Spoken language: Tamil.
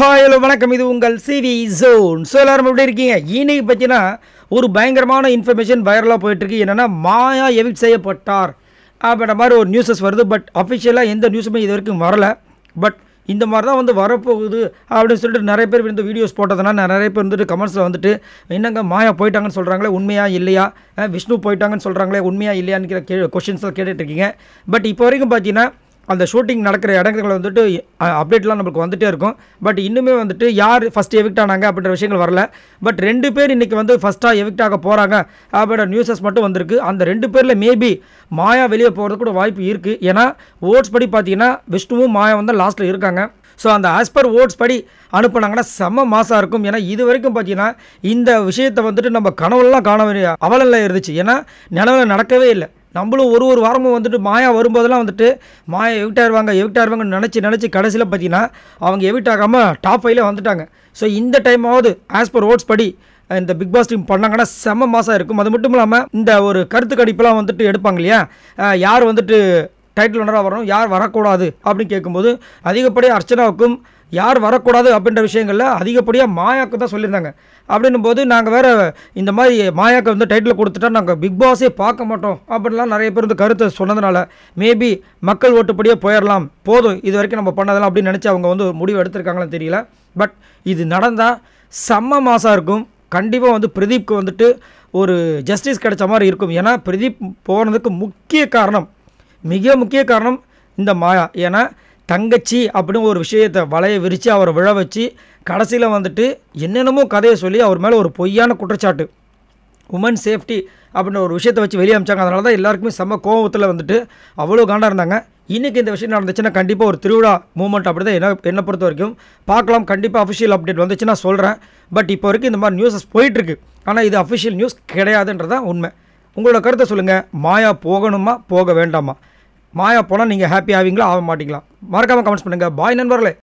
ஹாய் ஹலோ வணக்கம் இது உங்கள் சிவி ஜோன் ஸோ எல்லாரும் எப்படி இருக்கீங்க இன்னைக்கு பார்த்தீங்கன்னா ஒரு பயங்கரமான இன்ஃபர்மேஷன் வைரலாக போயிட்டுருக்கு என்னென்னா மாயா எவிட் செய்யப்பட்டார் அப்படின்ற மாதிரி ஒரு நியூஸஸ் வருது பட் அஃபிஷியலாக எந்த நியூஸுமே இது வரைக்கும் வரலை பட் இந்த மாதிரி தான் வந்து வரப்போகுது அப்படின்னு சொல்லிட்டு நிறைய பேர் வந்து வீடியோஸ் போட்டதுனால நிறைய பேர் வந்துட்டு கமெண்ட்ஸில் வந்துட்டு என்னங்க மாயா போயிட்டாங்கன்னு சொல்கிறாங்களே உண்மையா இல்லையா விஷ்ணு போயிட்டாங்கன்னு சொல்கிறாங்களே உண்மையா இல்லையான்னு கொஷின்ஸில் கேட்டுட்ருக்கீங்க பட் இப்போ வரைக்கும் பார்த்தீங்கன்னா அந்த ஷூட்டிங் நடக்கிற இடங்கள் வந்துட்டு அப்டேட்லாம் நம்மளுக்கு வந்துகிட்டே இருக்கும் பட் இன்னுமே வந்துட்டு யார் ஃபஸ்ட் எவிக்ட் ஆனாங்க அப்படின்ற விஷயங்கள் வரல பட் ரெண்டு பேர் இன்றைக்கி வந்து ஃபஸ்ட்டாக எவிக்ட் ஆக போகிறாங்க அப்படின்ற நியூஸஸ் மட்டும் வந்திருக்கு அந்த ரெண்டு பேரில் மேபி மாயா வெளியே போகிறது கூட வாய்ப்பு இருக்குது ஏன்னா ஓட்ஸ் படி பார்த்தீங்கன்னா விஷ்ணுவும் மாயா வந்து லாஸ்ட்டில் இருக்காங்க ஸோ அந்த ஆஸ் பர் ஓட்ஸ் படி அனுப்புனாங்கன்னா செம்ம மாசாக இருக்கும் ஏன்னா இது வரைக்கும் பார்த்தீங்கன்னா இந்த விஷயத்தை வந்துட்டு நம்ம கனவுலாம் காண வேண்டிய அவலில் இருந்துச்சு ஏன்னா நினைவில் நடக்கவே இல்லை நம்மளும் ஒரு ஒரு வாரமும் வந்துட்டு மாயா வரும்போதெல்லாம் வந்துட்டு மாயா எவிக்ட் ஆயிடுவாங்க எவிக்ட் ஆயிடுவாங்கன்னு நினச்சி நினச்சி கடைசியில் பார்த்தீங்கன்னா அவங்க எவிட் ஆகாமல் டாப் ஃபைவ்ல வந்துட்டாங்க ஸோ இந்த டைமாவது ஆஸ் பர் ஓட்ஸ் படி இந்த பிக் பாஸ் டீம் பண்ணாங்கன்னா செம மாதம் இருக்கும் அது மட்டும் இல்லாமல் இந்த ஒரு கருத்து கடிப்பெல்லாம் வந்துட்டு எடுப்பாங்க இல்லையா யார் வந்துட்டு டைட்டில் ஒன்றாக வரணும் யார் வரக்கூடாது அப்படின்னு கேட்கும்போது அதிகப்படியாக அர்ச்சனாவுக்கும் யார் வரக்கூடாது அப்படின்ற விஷயங்களில் அதிகப்படியாக மாயாக்கு தான் சொல்லியிருந்தாங்க அப்படின்னும் போது நாங்கள் வேறு இந்த மாதிரி மாயாக்கு வந்து டைட்டில் கொடுத்துட்டா நாங்கள் பிக் பாஸே பார்க்க மாட்டோம் அப்படின்லாம் நிறைய பேர் வந்து கருத்து சொன்னதுனால மேபி மக்கள் ஓட்டுப்படியே போயிடலாம் போதும் இது வரைக்கும் நம்ம பண்ணதெல்லாம் அப்படின்னு நினச்சி அவங்க வந்து முடிவு எடுத்திருக்காங்களான்னு தெரியல பட் இது நடந்தால் செம்ம மாசாக இருக்கும் கண்டிப்பாக வந்து பிரதீப்க்கு வந்துட்டு ஒரு ஜஸ்டிஸ் கிடைச்ச மாதிரி இருக்கும் ஏன்னா பிரதீப் போனதுக்கு முக்கிய காரணம் மிக முக்கிய காரணம் இந்த மாயா ஏன்னா தங்கச்சி அப்படின்னு ஒரு விஷயத்தை வலையை விரித்து அவரை விழ வச்சு கடைசியில் வந்துட்டு என்னென்னமோ கதையை சொல்லி அவர் மேலே ஒரு பொய்யான குற்றச்சாட்டு உமன் சேஃப்டி அப்படின்ற ஒரு விஷயத்தை வச்சு வெளியே அமைச்சாங்க அதனால தான் எல்லாருக்குமே செம்ம கோபத்தில் வந்துட்டு அவ்வளோ காண்டாக இருந்தாங்க இன்றைக்கி இந்த விஷயம் நடந்துச்சுன்னா கண்டிப்பாக ஒரு திருவிழா மூமெண்ட் அப்படி தான் என்ன என்னை பொறுத்த வரைக்கும் பார்க்கலாம் கண்டிப்பாக அஃபிஷியல் அப்டேட் வந்துச்சுன்னா சொல்கிறேன் பட் இப்போ வரைக்கும் இந்த மாதிரி நியூஸஸ் போயிட்டுருக்கு ஆனால் இது அஃபிஷியல் நியூஸ் கிடையாதுன்றதான் உண்மை உங்களோட கருத்தை சொல்லுங்கள் மாயா போகணுமா போக வேண்டாமா மாயா போனால் நீங்கள் ஹாப்பி ஆவீங்களா ஆக மாட்டீங்களா மறக்காமல் கமெண்ட்ஸ் பண்ணுங்கள் பாய் நண்பர்களே